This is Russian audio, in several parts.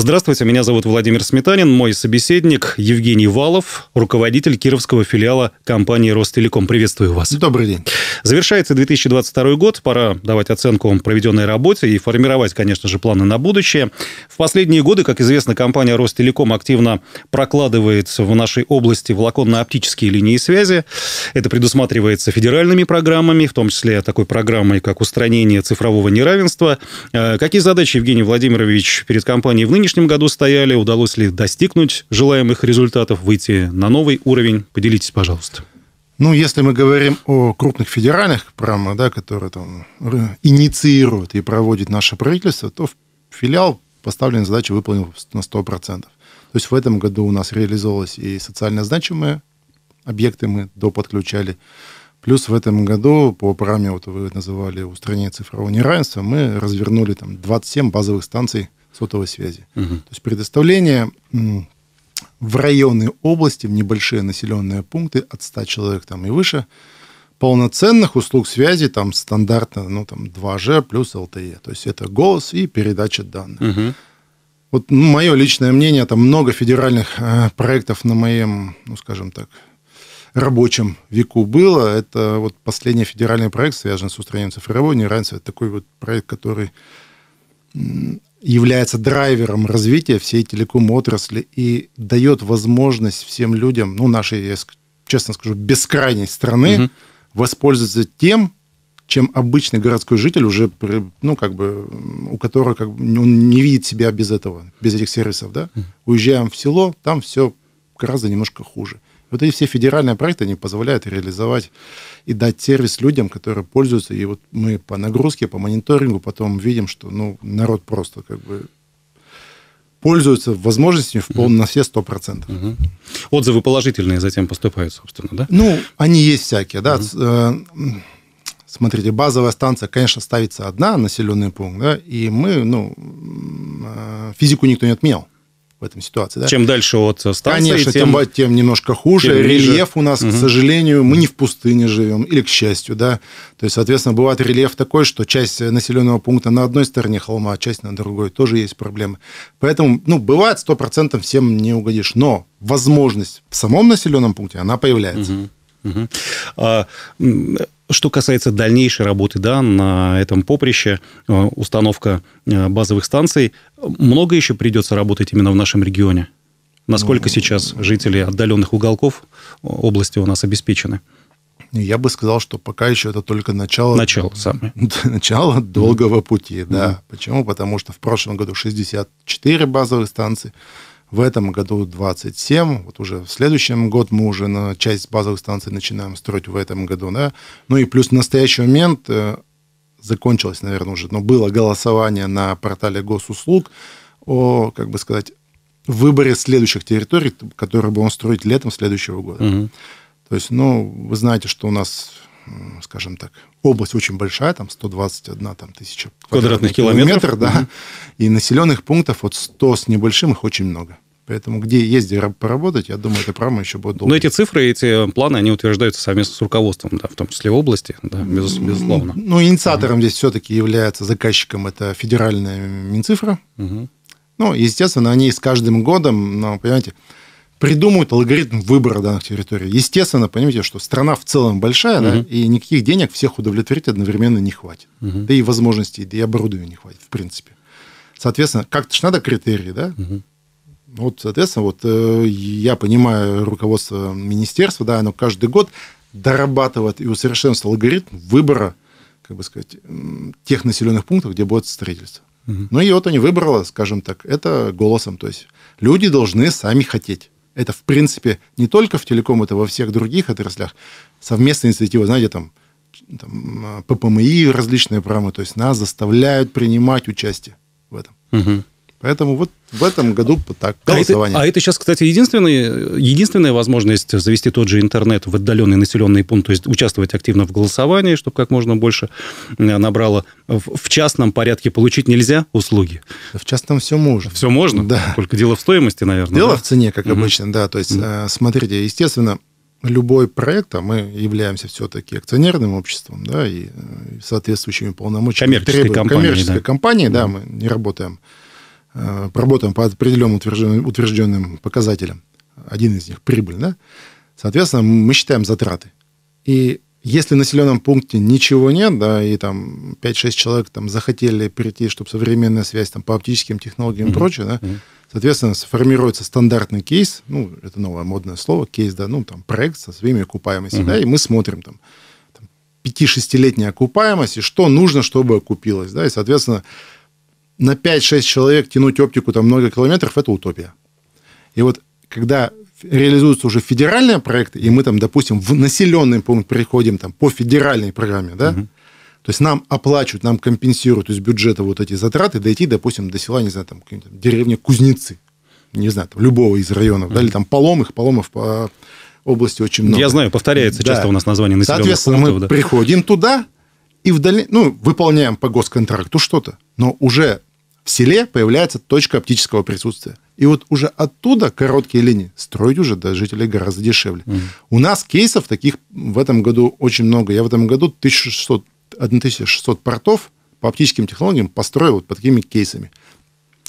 Здравствуйте, меня зовут Владимир Сметанин, мой собеседник Евгений Валов, руководитель кировского филиала компании «Ростелеком». Приветствую вас. Добрый день. Завершается 2022 год, пора давать оценку проведенной работе и формировать, конечно же, планы на будущее. В последние годы, как известно, компания «Ростелеком» активно прокладывает в нашей области волоконно-оптические линии связи. Это предусматривается федеральными программами, в том числе такой программой, как устранение цифрового неравенства. Э, какие задачи, Евгений Владимирович, перед компанией в нынешнем нынешнем году стояли, удалось ли достигнуть желаемых результатов, выйти на новый уровень? Поделитесь, пожалуйста. Ну, если мы говорим о крупных федеральных программах, да, которые там э, инициируют и проводит наше правительство, то филиал поставленной задачи выполнил на 100%. То есть в этом году у нас реализовалось и социально значимые объекты мы доподключали, плюс в этом году по программе, вот вы называли устранение цифрового неравенства, мы развернули там 27 базовых станций сотовой связи. Угу. То есть предоставление в районы, области, в небольшие населенные пункты от 100 человек там и выше, полноценных услуг связи там стандартно, ну там 2G плюс LTE. То есть это голос и передача данных. Угу. Вот ну, мое личное мнение, там много федеральных э, проектов на моем, ну скажем так, рабочем веку было. Это вот последний федеральный проект, связанный с устранением цифровой неравенства. Это такой вот проект, который является драйвером развития всей телеком-отрасли и дает возможность всем людям, ну, нашей, я честно скажу, бескрайней страны, угу. воспользоваться тем, чем обычный городской житель уже, ну, как бы, у которого как бы, он не видит себя без этого, без этих сервисов, да. Уезжаем в село, там все гораздо немножко хуже. Вот эти все федеральные проекты, они позволяют реализовать и дать сервис людям, которые пользуются. И вот мы по нагрузке, по мониторингу потом видим, что ну, народ просто как бы пользуются возможностями в пол, угу. на все 100%. Угу. Отзывы положительные затем поступают, собственно, да? Ну, они есть всякие, да. Угу. Смотрите, базовая станция, конечно, ставится одна, населенный пункт, да, и мы, ну, э, физику никто не отменял в этом ситуации. Да? Чем дальше от э, станции, Конечно, тем, тем, тем немножко хуже. Тем рельеф у нас, угу. к сожалению, мы не в пустыне живем, или к счастью, да. То есть, соответственно, бывает рельеф такой, что часть населенного пункта на одной стороне холма, а часть на другой. Тоже есть проблемы. Поэтому, ну, бывает, сто процентов всем не угодишь. Но возможность в самом населенном пункте, она появляется. Угу. Угу. А, что касается дальнейшей работы да, на этом поприще, э, установка э, базовых станций, много еще придется работать именно в нашем регионе? Насколько ну, сейчас жители отдаленных уголков области у нас обеспечены? Я бы сказал, что пока еще это только начало... Начало самое. Начало долгого пути, да. Почему? Потому что в прошлом году 64 базовых станции, в этом году 27, вот уже в следующем год мы уже на часть базовых станций начинаем строить в этом году, да. Ну и плюс в настоящий момент э, закончилось, наверное, уже, но было голосование на портале госуслуг о, как бы сказать, выборе следующих территорий, которые будем строить летом следующего года. Угу. То есть, ну, вы знаете, что у нас скажем так, область очень большая, там 121 там, тысяча квадратных, квадратных километров, да, угу. и населенных пунктов вот 100 с небольшим, их очень много. Поэтому где езди где поработать, я думаю, эта программа еще будет долго. Но эти цифры, эти планы, они утверждаются совместно с руководством, да, в том числе области, да, без, безусловно. Ну, инициатором ага. здесь все-таки является заказчиком, это федеральная Минцифра. Угу. Ну, естественно, они с каждым годом, ну, понимаете, придумают алгоритм выбора данных территорий. Естественно, понимаете, что страна в целом большая, угу. да, и никаких денег всех удовлетворить одновременно не хватит. Угу. Да и возможностей, да и оборудования не хватит, в принципе. Соответственно, как-то же надо критерии, да? Угу. Вот, соответственно, вот э, я понимаю руководство министерства, да, оно каждый год дорабатывает и усовершенствует алгоритм выбора, как бы сказать, тех населенных пунктов, где будет строительство. Угу. Ну и вот они выбрало, скажем так, это голосом, то есть люди должны сами хотеть. Это, в принципе, не только в телеком, это во всех других отраслях. Совместные инициативы, знаете, там, там а, ППМИ, различные программы, то есть нас заставляют принимать участие в этом. Угу. Поэтому вот в этом году так голосование. А это, а это сейчас, кстати, единственная, возможность завести тот же интернет в отдаленный населенный пункт, то есть участвовать активно в голосовании, чтобы как можно больше э, набрало. В частном порядке получить нельзя услуги? В частном все можно. Все можно? Да. Только дело в стоимости, наверное. Дело да? в цене, как угу. обычно, да. То есть, угу. смотрите, естественно, любой проект, а мы являемся все-таки акционерным обществом, да, и э, соответствующими полномочиями. Коммерческой требуем, компании, коммерческой да. компании, да, да, мы не работаем Э, работаем по определенным утвержденным, утвержденным показателям, один из них – прибыль, да, соответственно, мы считаем затраты. И если в населенном пункте ничего нет, да, и там 5-6 человек там захотели прийти, чтобы современная связь там по оптическим технологиям mm-hmm. и прочее, да, mm-hmm. соответственно, сформируется стандартный кейс, ну, это новое модное слово, кейс, да, ну, там, проект со своими окупаемостями, mm-hmm. да, и мы смотрим там, там 5-6-летняя окупаемость, и что нужно, чтобы окупилось, да, и, соответственно, на 5-6 человек тянуть оптику там много километров – это утопия. И вот когда реализуются уже федеральные проекты, и мы там, допустим, в населенный пункт приходим там по федеральной программе, да, угу. то есть нам оплачивают, нам компенсируют из бюджета вот эти затраты, дойти, допустим, до села, не знаю, там, там деревни Кузнецы, не знаю, там, любого из районов, угу. да, или там Поломых, Поломов по области очень много. Я знаю, повторяется да. часто у нас название населенных Соответственно, пунктов. мы да. приходим туда и вдали, ну, выполняем по госконтракту что-то, но уже в селе появляется точка оптического присутствия. И вот уже оттуда короткие линии строить уже до жителей гораздо дешевле. Mm. У нас кейсов таких в этом году очень много. Я в этом году 1600, 1600 портов по оптическим технологиям построил вот по такими кейсами.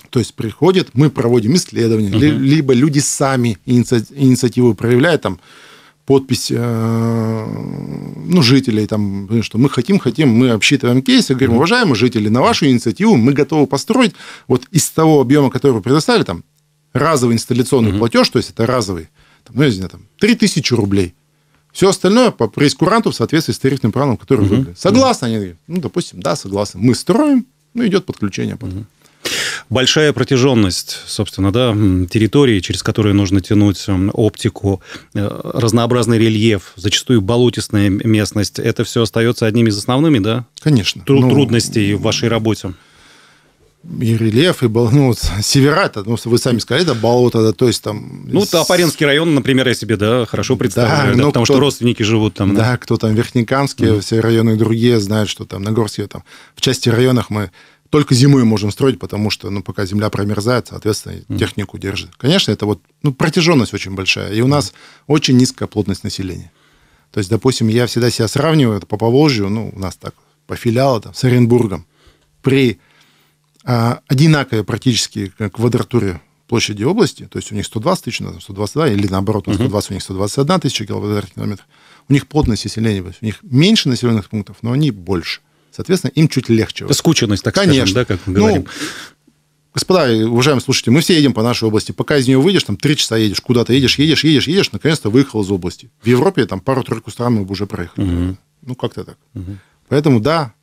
То есть приходят, мы проводим исследования, uh-huh. либо люди сами инициативу проявляют, там, подпись э, ну, жителей, там, что мы хотим, хотим, мы обсчитываем и говорим, уважаемые жители, на вашу инициативу мы готовы построить вот из того объема, который вы предоставили, там, разовый инсталляционный угу. платеж, то есть это разовый, там, ну, я не знаю, там, 3000 рублей. Все остальное по прейскуранту в соответствии с тарифным планом, который угу. выиграли. Согласны угу. они? Ну, допустим, да, согласны. Мы строим, ну, идет подключение потом. Угу большая протяженность, собственно, да, территории, через которые нужно тянуть эм, оптику, э, разнообразный рельеф, зачастую болотистая местность. Это все остается одним из основными, да? Конечно. Тру- ну, трудностей в вашей работе. И рельеф, и бол... ну, вот, севера, это, ну, вы сами сказали, это болото, да, то есть там... Ну, то Апаренский район, например, я себе, да, хорошо представляю, да, да, ну, потому кто... что родственники живут там. Да, да кто там, Верхнекамские, mm-hmm. все районы другие знают, что там, Нагорские, там, в части районах мы только зимой можем строить, потому что, ну, пока земля промерзает, соответственно, mm. технику держит. Конечно, это вот, ну, протяженность очень большая, и у нас очень низкая плотность населения. То есть, допустим, я всегда себя сравниваю, по Поволжью, ну, у нас так, по филиалу, там, с Оренбургом, при а, одинаковой практически квадратуре площади области, то есть у них 120 тысяч, у нас 122, или наоборот, у нас 120, у них 121 тысяча километров, у них плотность населения, у них меньше населенных пунктов, но они больше. Соответственно, им чуть легче. Скученность, так Конечно. скажем, да, как мы говорим. Ну, господа, уважаемые слушатели, мы все едем по нашей области. Пока из нее выйдешь, там три часа едешь, куда-то едешь, едешь, едешь, едешь, наконец-то выехал из области. В Европе там пару-тройку стран мы бы уже проехали. Угу. Ну, как-то так. Угу. Поэтому да,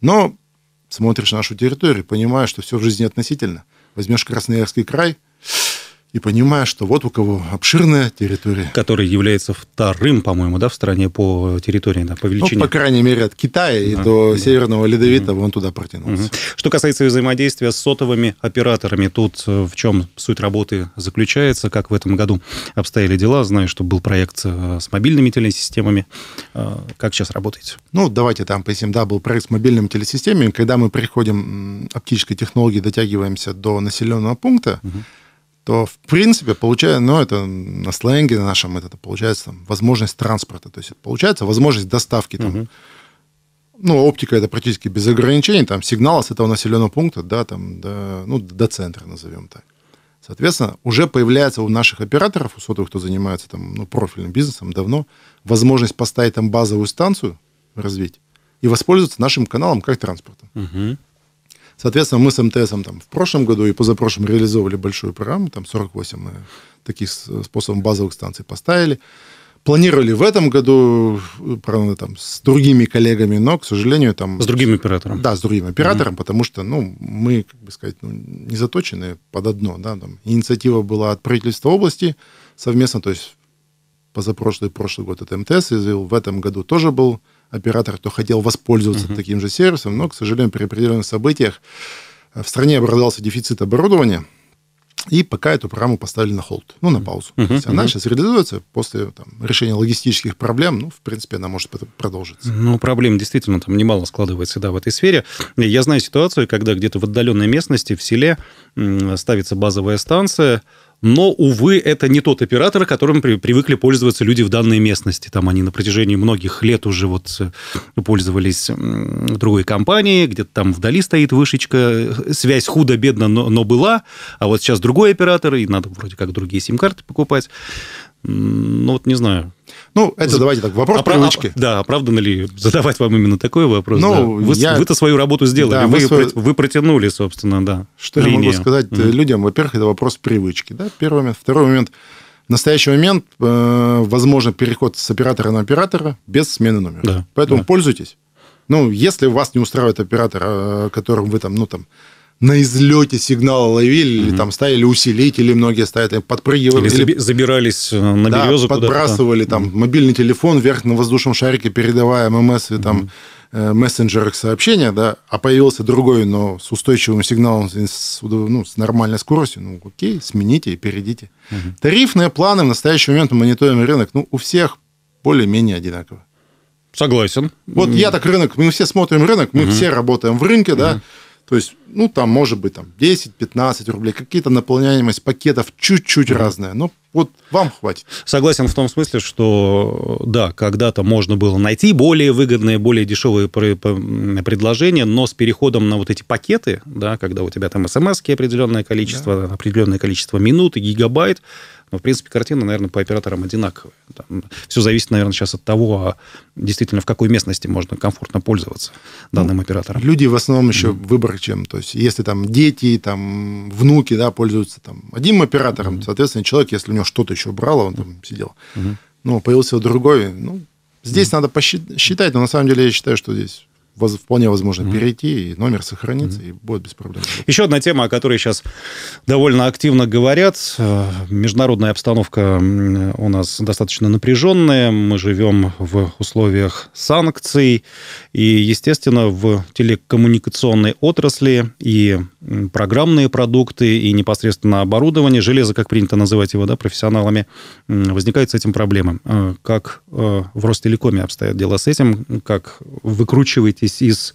но смотришь нашу территорию, понимаешь, что все в жизни относительно. Возьмешь Красноярский край – и понимая, что вот у кого обширная территория. Который является вторым, по-моему, да, в стране по территории, да, по ну, величине. Ну, по крайней мере, от Китая и да, до да. Северного Ледовитого угу. он туда протянулся. Угу. Что касается взаимодействия с сотовыми операторами, тут э, в чем суть работы заключается, как в этом году обстояли дела? Знаю, что был проект э, с мобильными телесистемами. Э, как сейчас работаете? Ну, давайте там поясним. Да, был проект с мобильными телесистемами. Когда мы приходим оптической технологии, дотягиваемся до населенного пункта, угу то в принципе получается, ну это на сленге нашем это, получается там, возможность транспорта, то есть получается возможность доставки там. Угу. Ну, оптика это практически без ограничений, там сигнал с этого населенного пункта, да, там до, ну, до центра назовем так. Соответственно, уже появляется у наших операторов, у сотовых, кто занимается там, ну, профильным бизнесом давно, возможность поставить там базовую станцию, развить, и воспользоваться нашим каналом как транспортом. Угу. Соответственно, мы с МТСом там, в прошлом году и позапрошлом реализовывали большую программу, там 48 мы э, таких э, способов базовых станций поставили. Планировали в этом году, э, правда, там, с другими коллегами, но, к сожалению, там... С другим оператором. Да, с другим оператором, mm-hmm. потому что, ну, мы, как бы сказать, ну, не заточены под одно, да, там, инициатива была от правительства области совместно, то есть позапрошлый, прошлый год это МТС и в этом году тоже был оператор, кто хотел воспользоваться uh-huh. таким же сервисом, но, к сожалению, при определенных событиях э, в стране образовался дефицит оборудования, и пока эту программу поставили на холд, ну, на паузу. Uh-huh, То есть она uh-huh. сейчас реализуется после там, решения логистических проблем, ну, в принципе, она может продолжиться. Ну, проблем действительно там немало складывается, да, в этой сфере. Я знаю ситуацию, когда где-то в отдаленной местности, в селе, ставится базовая станция, но, увы, это не тот оператор, которым при, привыкли пользоваться люди в данной местности. Там они на протяжении многих лет уже вот э, пользовались другой компанией, где-то там вдали стоит вышечка, э, связь худо-бедно, но, но была, а вот сейчас другой оператор, и надо вроде как другие сим-карты покупать. Ну, вот не знаю. Ну, это давайте так, вопрос Опра... привычки. Да, оправданно ли задавать вам именно такой вопрос? Ну, да. вы, я... Вы-то свою работу сделали, да, вы, свой... вы протянули, собственно, да. Что линию. я могу сказать mm-hmm. людям? Во-первых, это вопрос привычки, да, первый момент. Второй момент, в настоящий момент э, возможен переход с оператора на оператора без смены номера. Да, Поэтому да. пользуйтесь. Ну, если вас не устраивает оператор, э, которым вы там, ну, там, на излете сигнала ловили, mm-hmm. или там ставили усилители, многие ставят, подпрыгивали. Или, или... забирались э, на да, березу подбрасывали там mm-hmm. мобильный телефон вверх на воздушном шарике, передавая ММС и там mm-hmm. Э, мессенджерах сообщения, да, а появился другой, но с устойчивым сигналом, с, ну, с нормальной скоростью, ну, окей, смените и перейдите. Mm-hmm. Тарифные планы в настоящий момент мы мониторим рынок, ну, у всех более-менее одинаково. Согласен. Вот mm-hmm. я так рынок, мы все смотрим рынок, мы mm-hmm. все работаем в рынке, mm-hmm. да, то есть, ну, там может быть там 10-15 рублей, какие-то наполняемость пакетов чуть-чуть разная, но вот вам хватит. Согласен в том смысле, что да, когда-то можно было найти более выгодные, более дешевые предложения, но с переходом на вот эти пакеты, да, когда у тебя там смс определенное количество, да. определенное количество минут и гигабайт, но, ну, в принципе, картина, наверное, по операторам одинаковая. Там все зависит, наверное, сейчас от того, а действительно в какой местности можно комфортно пользоваться данным ну, оператором. Люди в основном еще mm-hmm. выбор чем. То есть, если там дети, там внуки, да, пользуются там одним оператором, mm-hmm. соответственно, человек, если у него него что-то еще брало, он там сидел. Угу. Ну, появился другой. Ну, здесь угу. надо посчитать, но на самом деле я считаю, что здесь вполне возможно mm-hmm. перейти, и номер сохранится, mm-hmm. и будет без проблем. Еще одна тема, о которой сейчас довольно активно говорят. Э, международная обстановка у нас достаточно напряженная. Мы живем в условиях санкций. И, естественно, в телекоммуникационной отрасли и программные продукты, и непосредственно оборудование, железо, как принято называть его да, профессионалами, возникает с этим проблемы. Э, как э, в Ростелекоме обстоят дела с этим? Как выкручиваетесь выбрались из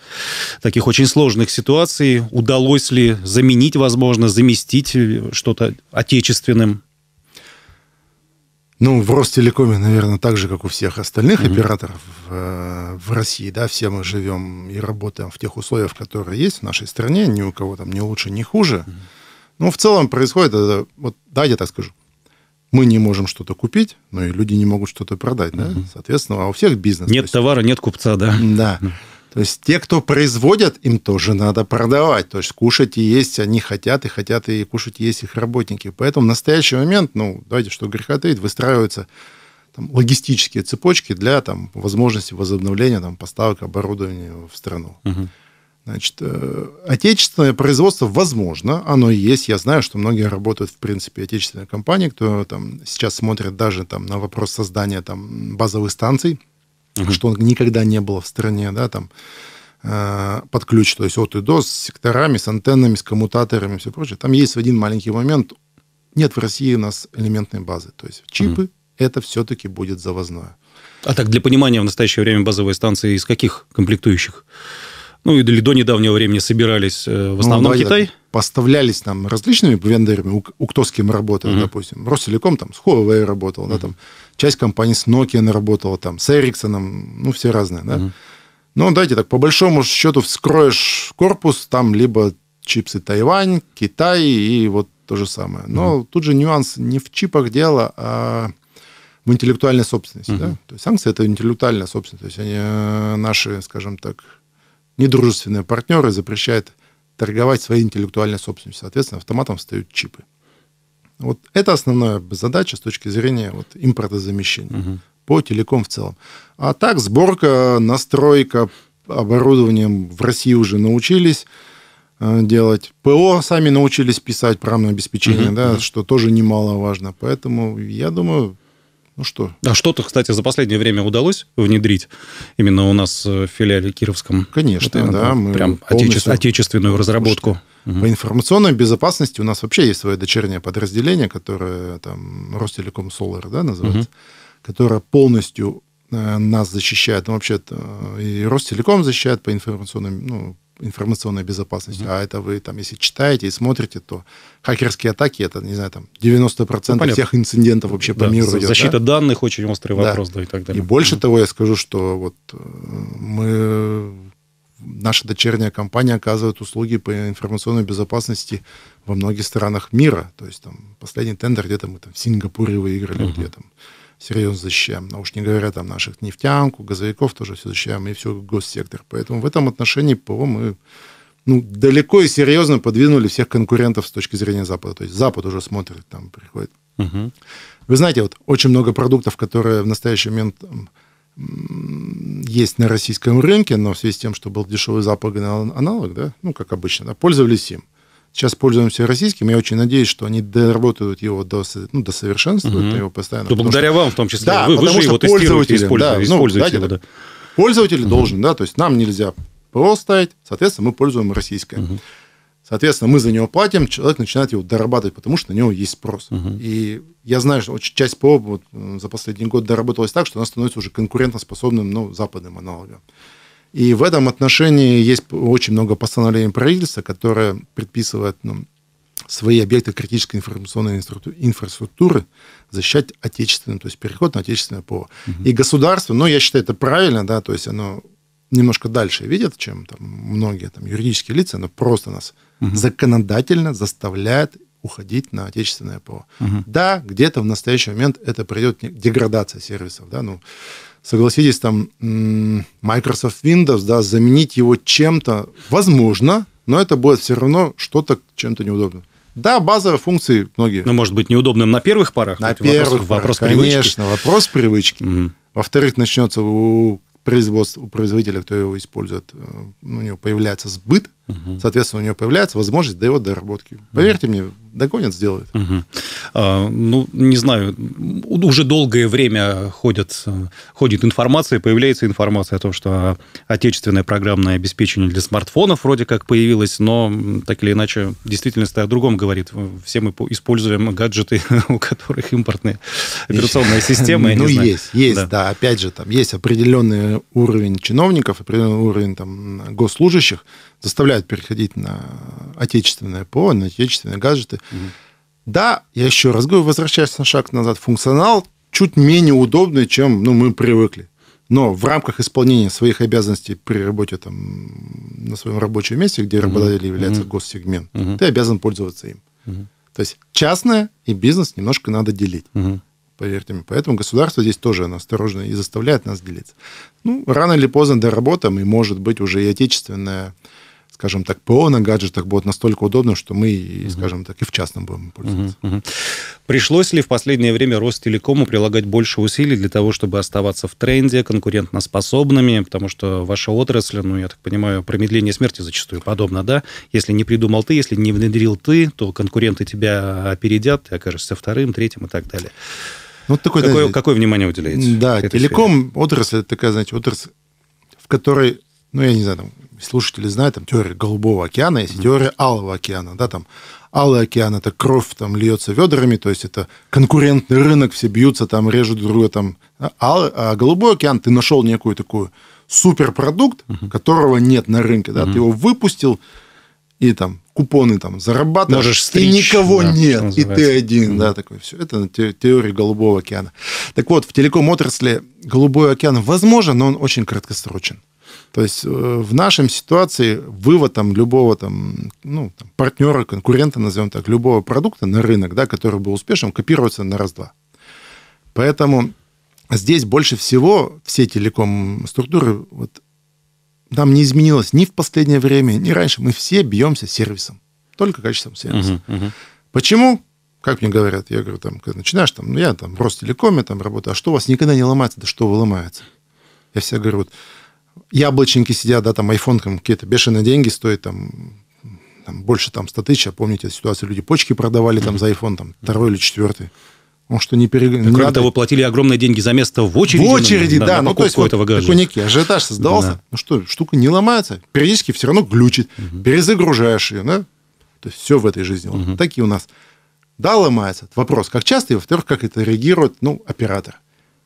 таких очень сложных ситуаций? Удалось ли заменить, возможно, заместить э, что-то отечественным? Ну, в Ростелекоме, наверное, так же, как у всех остальных mm-hmm. операторов э, в России, да, все мы живем и работаем в тех условиях, которые есть в нашей стране, ни у кого там не лучше, не хуже. Mm-hmm. Ну, в целом происходит это, вот, да, я так скажу, мы не можем что-то купить, но и люди не могут что-то продать, mm-hmm. да, соответственно, а у всех бизнес. Нет есть, товара, нет купца, да. Да. Mm-hmm. То есть те, кто производят, им тоже надо продавать. То есть кушать и есть они хотят, и хотят и кушать и есть их работники. Поэтому в настоящий момент, ну, давайте что греха таить, выстраиваются там, логистические цепочки для там, возможности возобновления там, поставок оборудования в страну. Значит, э, отечественное производство возможно, оно есть. Я знаю, что многие работают, в принципе, отечественные компании, кто там сейчас смотрит даже там, на вопрос создания там, базовых станций угу. что никогда не было в стране, да, там э, под ключ, то есть от и до, с секторами, с антеннами, с коммутаторами, все прочее. Там есть один маленький момент. Нет в России у нас элементной базы. То есть чипы угу. это все-таки будет завозное. А так, для понимания, в настоящее время базовые станции из каких комплектующих? Ну, и до недавнего времени собирались э, в ну, основном ну, Китай? Да поставлялись нам различными вендорами, у, у кто с кем работал, mm-hmm. допустим. Ростелеком там с Huawei работал, mm-hmm. да, там часть компании с Nokia работала, там с Ericsson, ну, все разные, да. Mm-hmm. Ну, дайте так, по большому счету вскроешь корпус, там либо чипсы Тайвань, Китай и вот то же самое. Но mm-hmm. тут же нюанс не в чипах дело, а в интеллектуальной собственности. Mm-hmm. Да? То есть санкции – это интеллектуальная собственность. То есть они э, наши, скажем так, недружественные партнеры запрещают торговать своей интеллектуальной собственностью. Соответственно, автоматом встают чипы. Вот это основная задача с точки зрения вот, импортозамещения угу. по телеком в целом. А так, сборка, настройка оборудованием в России уже научились э, делать. ПО сами научились писать, программное обеспечение, угу, да, угу. что тоже немаловажно. Поэтому я думаю, ну что? А что-то, кстати, за последнее время удалось внедрить именно у нас э, в филиале Кировском? Конечно, вот да. Мы прям полностью... отечественную разработку. По информационной безопасности у нас вообще есть свое дочернее подразделение, которое там Ростелеком Солар, да, называется, угу. которое полностью э, нас защищает, ну, вообще то э, и Ростелеком защищает по информационным, ну, информационной безопасности, mm-hmm. а это вы там, если читаете и смотрите, то хакерские атаки, это, не знаю, там 90% ну, всех инцидентов вообще да, по миру защита идет. Защита да? данных очень острый вопрос, да, и так далее. И больше mm-hmm. того, я скажу, что вот э, мы наша дочерняя компания оказывает услуги по информационной безопасности во многих странах мира. То есть там последний тендер где-то мы там в Сингапуре выиграли, uh-huh. где то серьезно защищаем. А уж не говоря там наших нефтянку, газовиков тоже все защищаем, и все госсектор. Поэтому в этом отношении ПО мы ну, далеко и серьезно подвинули всех конкурентов с точки зрения Запада. То есть Запад уже смотрит, там приходит. Угу. Вы знаете, вот очень много продуктов, которые в настоящий момент есть на российском рынке, но в связи с тем, что был дешевый западный аналог, да, ну, как обычно, да, пользовались им. Сейчас пользуемся российским. Я очень надеюсь, что они доработают его до, ну, до совершенства, угу. его постоянно. Да, ну, благодаря что... вам в том числе. Да, вы, потому вы же его тестируете, используете, да, используете ну, его, да. Пользователь угу. должен, да, то есть нам нельзя ПО ставить, соответственно, мы пользуем российское. Угу. Соответственно, мы за него платим, человек начинает его дорабатывать, потому что на него есть спрос. Угу. И я знаю, что часть ПО вот, за последний год доработалась так, что она становится уже конкурентоспособным ну, западным аналогом. И в этом отношении есть очень много постановлений правительства, которые предписывают ну, свои объекты критической информационной инфраструктуры защищать отечественным, то есть переход на отечественное ПО. Угу. И государство, ну, я считаю, это правильно, да, то есть оно немножко дальше видят, чем там, многие там, юридические лица, но просто нас угу. законодательно заставляет уходить на отечественное ПО. Угу. Да, где-то в настоящий момент это придет деградации сервисов, да, ну, согласитесь, там Microsoft Windows, да, заменить его чем-то, возможно, но это будет все равно что-то чем-то неудобно. Да, базовые функции многие. Но ну, может быть неудобным на первых порах. На первых вопрос, порах, вопрос привычки. Конечно, вопрос привычки. Угу. Во-вторых, начнется у производства, у производителя, кто его использует, э, у него появляется сбыт, угу. соответственно, у него появляется возможность до его доработки. Поверьте мне, догонят, сделают. Угу. А, ну, не знаю, уже долгое время ходят, ходит информация, появляется информация о том, что отечественное программное обеспечение для смартфонов вроде как появилось, но так или иначе действительность о другом говорит. Все мы используем гаджеты, у которых импортные операционные системы. Ну, есть, есть, да. да. Опять же, там есть определенный уровень чиновников, определенный уровень там госслужащих, заставляют переходить на отечественное ПО, на отечественные гаджеты. Угу. Да, я еще раз говорю, возвращаясь на шаг назад, функционал чуть менее удобный, чем ну, мы привыкли. Но в рамках исполнения своих обязанностей при работе там, на своем рабочем месте, где угу. работодатель является угу. госсегмент, угу. ты обязан пользоваться им. Угу. То есть частное и бизнес немножко надо делить. Угу. Поверьте мне. Поэтому государство здесь тоже оно осторожно и заставляет нас делиться. Ну, рано или поздно доработаем, и, может быть, уже и отечественная скажем так, ПО на гаджетах будет настолько удобно, что мы, угу. скажем так, и в частном будем пользоваться. Угу, Пришлось ли в последнее время Ростелекому прилагать больше усилий для того, чтобы оставаться в тренде, конкурентоспособными, потому что ваша отрасль, ну, я так понимаю, промедление смерти зачастую подобно, да? Если не придумал ты, если не внедрил ты, то конкуренты тебя опередят, ты окажешься вторым, третьим и так далее. Ну, вот такой, какое, знаете, какое внимание уделяете? Да, телеком, сфере? отрасль, такая, знаете, отрасль, в которой, ну, я не знаю, там, слушатели знают, там теория Голубого океана, есть mm-hmm. теория Алого океана, да, там Алый океан – это кровь там льется ведрами, то есть это конкурентный рынок, все бьются, там режут друга, там. А, а, а Голубой океан, ты нашел некую такую суперпродукт, угу. которого нет на рынке, да, угу. ты его выпустил, и там купоны там зарабатываешь, Можешь стричь, и никого да, нет, и ты один, угу. да, такой, все, это теория Голубого океана. Так вот, в телеком-отрасли Голубой океан возможен, но он очень краткосрочен. То есть э, в нашем ситуации вывод там, любого там, ну, там, партнера, конкурента, назовем так, любого продукта на рынок, да, который был успешен, копируется на раз-два. Поэтому здесь больше всего все телеком-структуры, вот, нам не изменилось ни в последнее время, ни раньше. Мы все бьемся сервисом, только качеством сервиса. Uh-huh, uh-huh. Почему? Как мне говорят, я говорю, там, когда начинаешь, там, ну, я там в Ростелекоме там работаю, а что у вас никогда не ломается, да что вы ломается? Я все говорю, вот, яблочники сидят, да, там iPhone там, какие-то бешеные деньги стоят, там, там больше там 100 тысяч, а помните ситуацию, люди почки продавали там за iPhone, там, второй или четвертый. Он что, не перег... Кроме надо... того, платили огромные деньги за место в очереди. В ну, очереди, на, да. На, ну, то есть этого гаджета. такой некий ажиотаж создавался. Да. Ну что, штука не ломается, периодически все равно глючит. Угу. Перезагружаешь ее, да? То есть все в этой жизни. Угу. Вот такие у нас. Да, ломается. Вопрос, как часто и, во-вторых, как это реагирует, ну, оператор.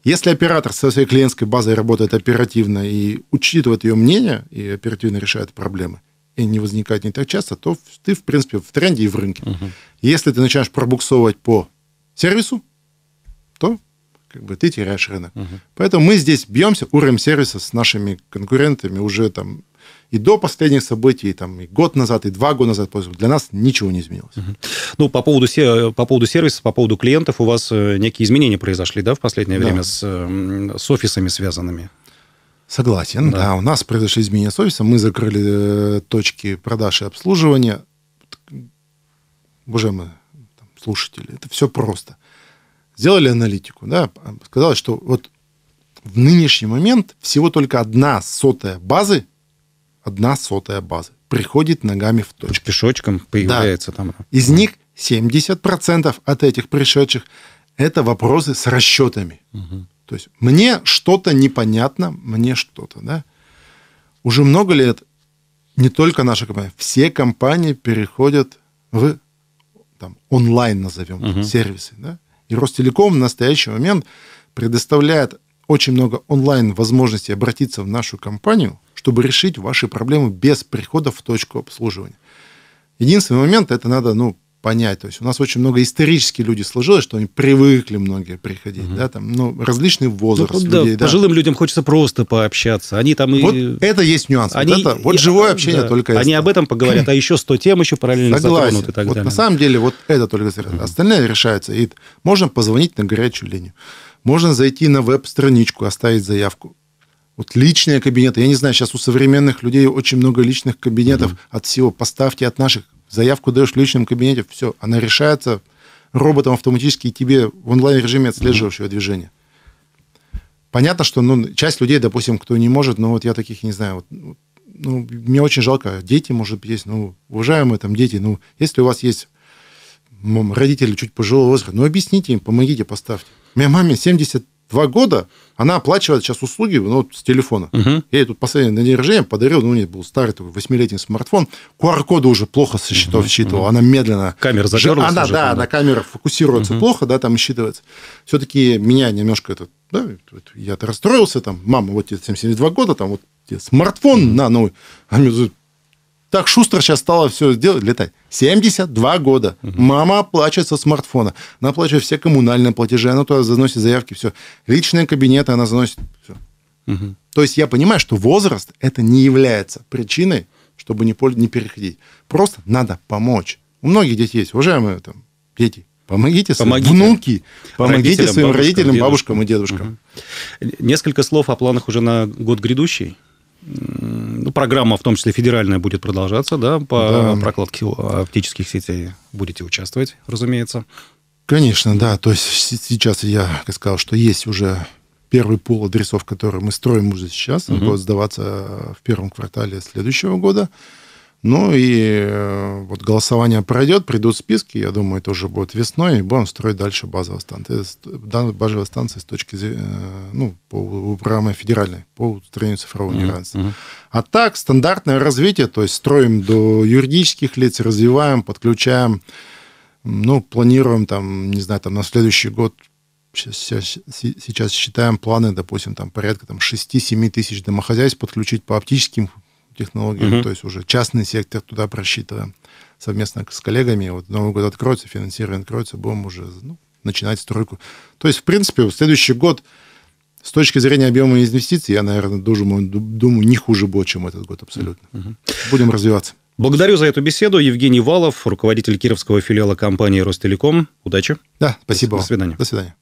Если оператор со своей клиентской базой работает оперативно и учитывает ее мнение, и оперативно решает проблемы, и не возникает не так часто, то ты, в принципе, в тренде и в рынке. Угу. Если ты начинаешь пробуксовывать по сервису, то как бы ты теряешь рынок. Угу. Поэтому мы здесь бьемся уровнем сервиса с нашими конкурентами уже там и до последних событий, там, и год назад, и два года назад, для нас ничего не изменилось. Угу. Ну, по поводу, по поводу сервиса, по поводу клиентов, у вас э, некие изменения произошли, да, в последнее да. время с, эм, с офисами связанными? Согласен, да. да. У нас произошли изменения с офисом, мы закрыли э, точки продаж и обслуживания. Боже мой, слушатели, это все просто. Сделали аналитику, да, сказали, что вот в нынешний момент всего только одна сотая базы одна сотая базы. Приходит ногами в точку. Пешочком появляется да. там. Из них 70% от этих пришедших – это вопросы с расчетами. Угу. То есть мне что-то непонятно, мне что-то, да. Уже много лет не только наша компания, все компании переходят в там, онлайн, назовем, угу. сервисы, да. И Ростелеком в настоящий момент предоставляет очень много онлайн возможностей обратиться в нашу компанию, чтобы решить ваши проблемы без прихода в точку обслуживания. Единственный момент, это надо, ну, понять. То есть у нас очень много исторически люди сложилось, что они привыкли многие приходить, угу. да, там, ну, различный ну, возраст ну, да, людей. Да. Пожилым людям хочется просто пообщаться. Они там вот и... это есть нюанс. Они... Вот, это, вот живое а, общение да. только Они это. об этом поговорят, а еще 100 тем еще параллельно Согласен. затронут и так вот далее. на самом деле вот это только угу. Остальное решается. И можно позвонить на горячую линию. Можно зайти на веб-страничку, оставить заявку. Вот личные кабинеты. Я не знаю, сейчас у современных людей очень много личных кабинетов mm-hmm. от всего. Поставьте от наших. Заявку даешь в личном кабинете, все, она решается роботом автоматически и тебе в онлайн-режиме отслеживающего mm-hmm. движения. Понятно, что ну, часть людей, допустим, кто не может, но вот я таких не знаю. Вот, ну, мне очень жалко. Дети, может, быть, есть, ну, уважаемые там дети, ну, если у вас есть родители чуть пожилого возраста, ну, объясните им, помогите, поставьте моей маме 72 года, она оплачивает сейчас услуги ну, вот, с телефона. Угу. Я ей тут последний на день рождения подарил, ну, у нее был старый такой восьмилетний смартфон. QR-коды уже плохо со счетов угу, считывал, угу. она медленно... Камера загорелась Она, уже, да, она камера фокусируется угу. плохо, да, там считывается. Все-таки меня немножко это... Да, я расстроился, там, мама, вот тебе 72 года, там, вот тебе смартфон угу. на новый. Она мне так шустро сейчас стало все делать, летать. 72 года. Угу. Мама оплачивает со смартфона. Она оплачивает все коммунальные платежи, она туда заносит заявки, все. Личные кабинеты она заносит, все. Угу. То есть я понимаю, что возраст это не является причиной, чтобы не, не переходить. Просто надо помочь. У многих детей есть, уважаемые там, дети, Помогите, помогите своим внуки, помогите родителям, своим бабушкам, родителям, дедушкам. бабушкам и дедушкам. Угу. Несколько слов о планах уже на год грядущий. Ну, программа, в том числе федеральная, будет продолжаться, да, по да. прокладке оптических сетей будете участвовать, разумеется. Конечно, да. То есть сейчас я сказал, что есть уже первый пол адресов, который мы строим уже сейчас. Он угу. будет сдаваться в первом квартале следующего года. Ну и э, вот голосование пройдет, придут списки, я думаю, это уже будет весной, и будем строить дальше базовые станции. Э, базовые станции с точки зрения, э, ну, по программе федеральной, по устранению цифрового mm-hmm. неравенства. А так, стандартное развитие, то есть строим до юридических лиц, развиваем, подключаем, ну, планируем там, не знаю, там на следующий год сейчас, сейчас считаем планы, допустим, там порядка там, 6-7 тысяч домохозяйств подключить по оптическим технологиям, угу. то есть уже частный сектор туда просчитываем совместно с коллегами. Вот Новый год откроется, финансирование откроется, будем уже ну, начинать стройку. То есть, в принципе, в следующий год с точки зрения объема инвестиций, я, наверное, думаю, думаю не хуже будет, чем этот год абсолютно. Угу. Будем развиваться. Благодарю за эту беседу. Евгений Валов, руководитель кировского филиала компании «Ростелеком». Удачи. Да, спасибо. До свидания. До свидания.